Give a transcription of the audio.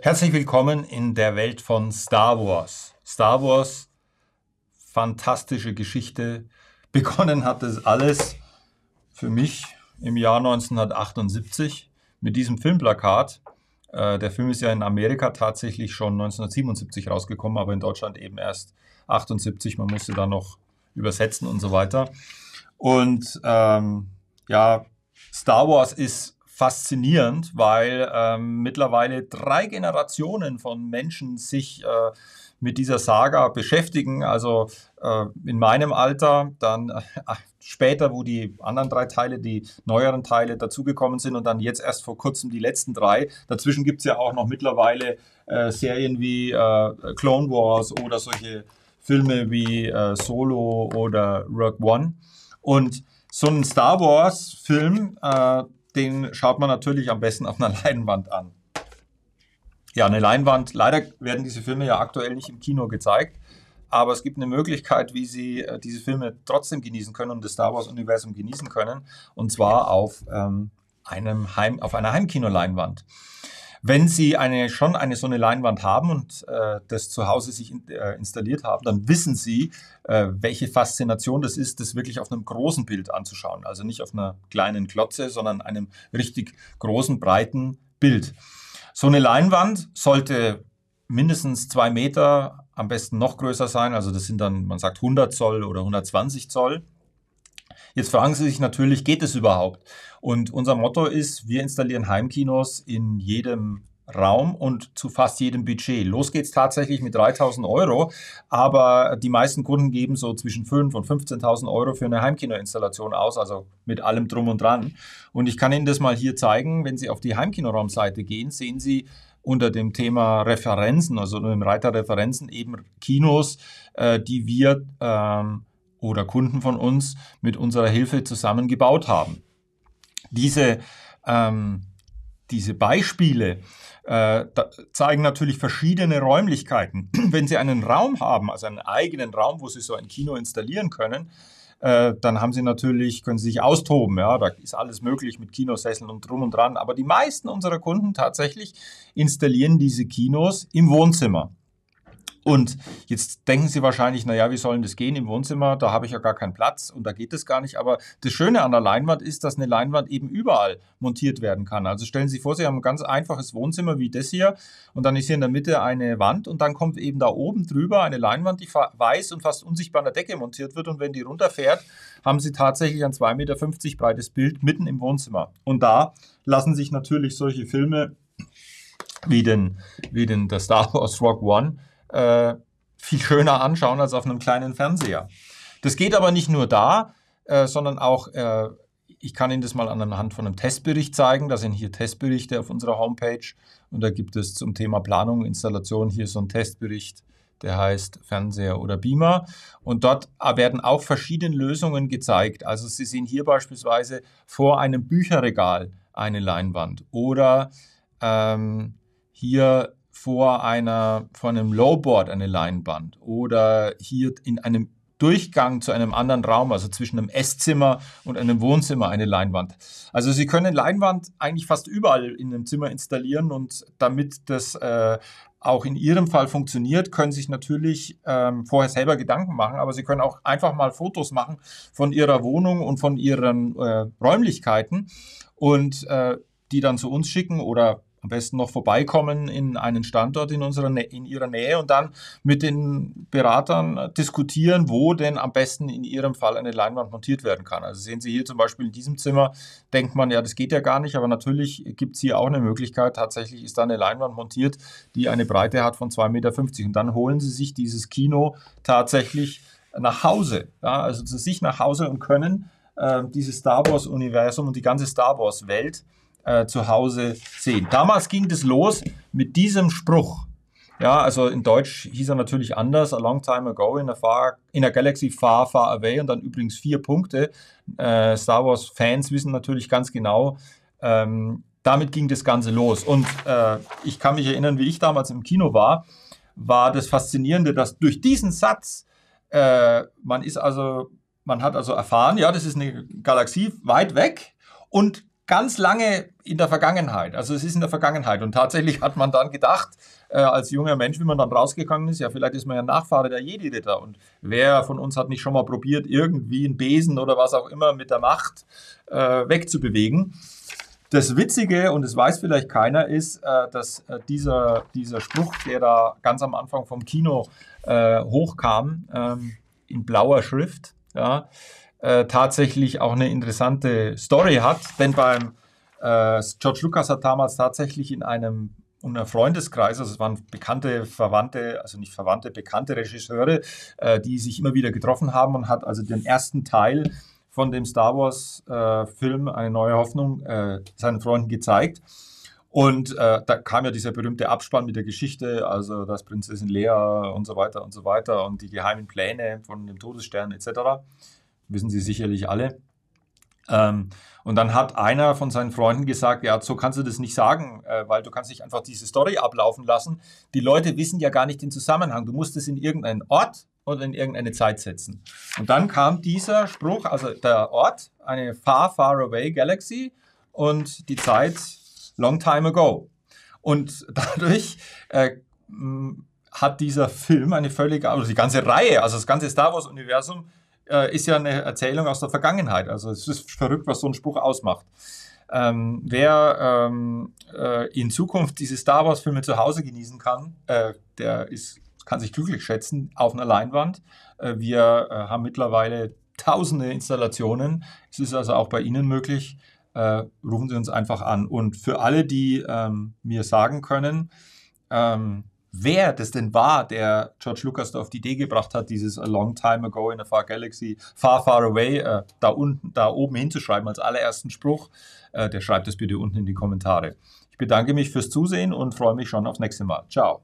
Herzlich willkommen in der Welt von Star Wars. Star Wars, fantastische Geschichte. Begonnen hat es alles für mich im Jahr 1978 mit diesem Filmplakat. Äh, der Film ist ja in Amerika tatsächlich schon 1977 rausgekommen, aber in Deutschland eben erst 78. Man musste da noch übersetzen und so weiter. Und ähm, ja, Star Wars ist faszinierend, weil ähm, mittlerweile drei Generationen von Menschen sich äh, mit dieser Saga beschäftigen. Also äh, in meinem Alter, dann äh, später, wo die anderen drei Teile, die neueren Teile dazugekommen sind und dann jetzt erst vor kurzem die letzten drei. Dazwischen gibt es ja auch noch mittlerweile äh, Serien wie äh, Clone Wars oder solche Filme wie äh, Solo oder Rogue One. Und so ein Star Wars-Film, äh, den schaut man natürlich am besten auf einer Leinwand an. Ja, eine Leinwand. Leider werden diese Filme ja aktuell nicht im Kino gezeigt, aber es gibt eine Möglichkeit, wie Sie äh, diese Filme trotzdem genießen können und das Star Wars-Universum genießen können, und zwar auf ähm, einem Heim, auf einer heimkino leinwand wenn Sie eine, schon eine so eine Leinwand haben und äh, das zu Hause sich in, äh, installiert haben, dann wissen Sie, äh, welche Faszination das ist, das wirklich auf einem großen Bild anzuschauen. Also nicht auf einer kleinen Klotze, sondern einem richtig großen, breiten Bild. So eine Leinwand sollte mindestens zwei Meter, am besten noch größer sein. Also das sind dann, man sagt 100 Zoll oder 120 Zoll. Jetzt fragen Sie sich natürlich, geht es überhaupt? Und unser Motto ist, wir installieren Heimkinos in jedem Raum und zu fast jedem Budget. Los geht's tatsächlich mit 3000 Euro, aber die meisten Kunden geben so zwischen 5 und 15.000 Euro für eine Heimkinoinstallation aus, also mit allem drum und dran. Und ich kann Ihnen das mal hier zeigen. Wenn Sie auf die Heimkinoraumseite gehen, sehen Sie unter dem Thema Referenzen, also unter dem Reiter Referenzen eben Kinos, äh, die wir ähm, oder Kunden von uns mit unserer Hilfe zusammengebaut haben. Diese, ähm, diese Beispiele äh, zeigen natürlich verschiedene Räumlichkeiten. Wenn Sie einen Raum haben, also einen eigenen Raum, wo Sie so ein Kino installieren können, äh, dann haben Sie natürlich, können Sie sich austoben. Ja, da ist alles möglich mit Kinosesseln und drum und dran. Aber die meisten unserer Kunden tatsächlich installieren diese Kinos im Wohnzimmer. Und jetzt denken Sie wahrscheinlich, naja, wie soll das gehen im Wohnzimmer? Da habe ich ja gar keinen Platz und da geht das gar nicht. Aber das Schöne an der Leinwand ist, dass eine Leinwand eben überall montiert werden kann. Also stellen Sie sich vor, Sie haben ein ganz einfaches Wohnzimmer wie das hier und dann ist hier in der Mitte eine Wand und dann kommt eben da oben drüber eine Leinwand, die weiß und fast unsichtbar an der Decke montiert wird. Und wenn die runterfährt, haben Sie tatsächlich ein 2,50 Meter breites Bild mitten im Wohnzimmer. Und da lassen sich natürlich solche Filme wie den, wie den der Star Wars Rock One äh, viel schöner anschauen als auf einem kleinen Fernseher. Das geht aber nicht nur da, äh, sondern auch, äh, ich kann Ihnen das mal anhand von einem Testbericht zeigen. Da sind hier Testberichte auf unserer Homepage und da gibt es zum Thema Planung, Installation hier so einen Testbericht, der heißt Fernseher oder Beamer. Und dort äh, werden auch verschiedene Lösungen gezeigt. Also Sie sehen hier beispielsweise vor einem Bücherregal eine Leinwand oder ähm, hier vor, einer, vor einem Lowboard eine Leinwand oder hier in einem Durchgang zu einem anderen Raum, also zwischen einem Esszimmer und einem Wohnzimmer eine Leinwand. Also Sie können Leinwand eigentlich fast überall in einem Zimmer installieren und damit das äh, auch in Ihrem Fall funktioniert, können Sie sich natürlich ähm, vorher selber Gedanken machen, aber Sie können auch einfach mal Fotos machen von Ihrer Wohnung und von Ihren äh, Räumlichkeiten und äh, die dann zu uns schicken oder am besten noch vorbeikommen in einen Standort in, unserer, in Ihrer Nähe und dann mit den Beratern diskutieren, wo denn am besten in Ihrem Fall eine Leinwand montiert werden kann. Also sehen Sie hier zum Beispiel in diesem Zimmer, denkt man, ja, das geht ja gar nicht, aber natürlich gibt es hier auch eine Möglichkeit. Tatsächlich ist da eine Leinwand montiert, die eine Breite hat von 2,50 Meter. Und dann holen Sie sich dieses Kino tatsächlich nach Hause, ja, also zu sich nach Hause und können äh, dieses Star Wars-Universum und die ganze Star Wars-Welt äh, zu Hause sehen. Damals ging das los mit diesem Spruch. Ja, also in Deutsch hieß er natürlich anders, a long time ago in a, far, in a galaxy far, far away und dann übrigens vier Punkte. Äh, Star Wars Fans wissen natürlich ganz genau, ähm, damit ging das Ganze los. Und äh, ich kann mich erinnern, wie ich damals im Kino war, war das Faszinierende, dass durch diesen Satz, äh, man ist also, man hat also erfahren, ja, das ist eine Galaxie weit weg und ganz lange in der Vergangenheit. Also es ist in der Vergangenheit. Und tatsächlich hat man dann gedacht, äh, als junger Mensch, wie man dann rausgegangen ist, ja, vielleicht ist man ja Nachfahre der Jedi-Ritter. Und wer von uns hat nicht schon mal probiert, irgendwie einen Besen oder was auch immer mit der Macht äh, wegzubewegen? Das Witzige, und das weiß vielleicht keiner, ist, äh, dass äh, dieser, dieser Spruch, der da ganz am Anfang vom Kino äh, hochkam, ähm, in blauer Schrift, ja, äh, tatsächlich auch eine interessante Story hat. Denn beim äh, George Lucas hat damals tatsächlich in einem und einem Freundeskreis, also es waren bekannte, verwandte, also nicht verwandte, bekannte Regisseure, äh, die sich immer wieder getroffen haben und hat also den ersten Teil von dem Star Wars-Film äh, Eine neue Hoffnung äh, seinen Freunden gezeigt. Und äh, da kam ja dieser berühmte Abspann mit der Geschichte, also das Prinzessin Lea und so weiter und so weiter und die geheimen Pläne von dem Todesstern etc wissen Sie sicherlich alle. Ähm, und dann hat einer von seinen Freunden gesagt, ja, so kannst du das nicht sagen, äh, weil du kannst nicht einfach diese Story ablaufen lassen. Die Leute wissen ja gar nicht den Zusammenhang. Du musst es in irgendeinen Ort oder in irgendeine Zeit setzen. Und dann kam dieser Spruch, also der Ort, eine far, far away Galaxy und die Zeit long time ago. Und dadurch äh, hat dieser Film eine völlig, also die ganze Reihe, also das ganze Star Wars-Universum äh, ist ja eine Erzählung aus der Vergangenheit. Also es ist verrückt, was so ein Spruch ausmacht. Ähm, wer ähm, äh, in Zukunft diese Star Wars-Filme zu Hause genießen kann, äh, der ist, kann sich glücklich schätzen auf einer Leinwand. Äh, wir äh, haben mittlerweile tausende Installationen. Es ist also auch bei Ihnen möglich. Äh, rufen Sie uns einfach an. Und für alle, die ähm, mir sagen können, ähm, wer das denn war, der George Lucas da auf die Idee gebracht hat, dieses A Long Time Ago in a Far Galaxy, Far Far Away, äh, da unten, da oben hinzuschreiben als allerersten Spruch, äh, der schreibt das bitte unten in die Kommentare. Ich bedanke mich fürs Zusehen und freue mich schon aufs nächste Mal. Ciao.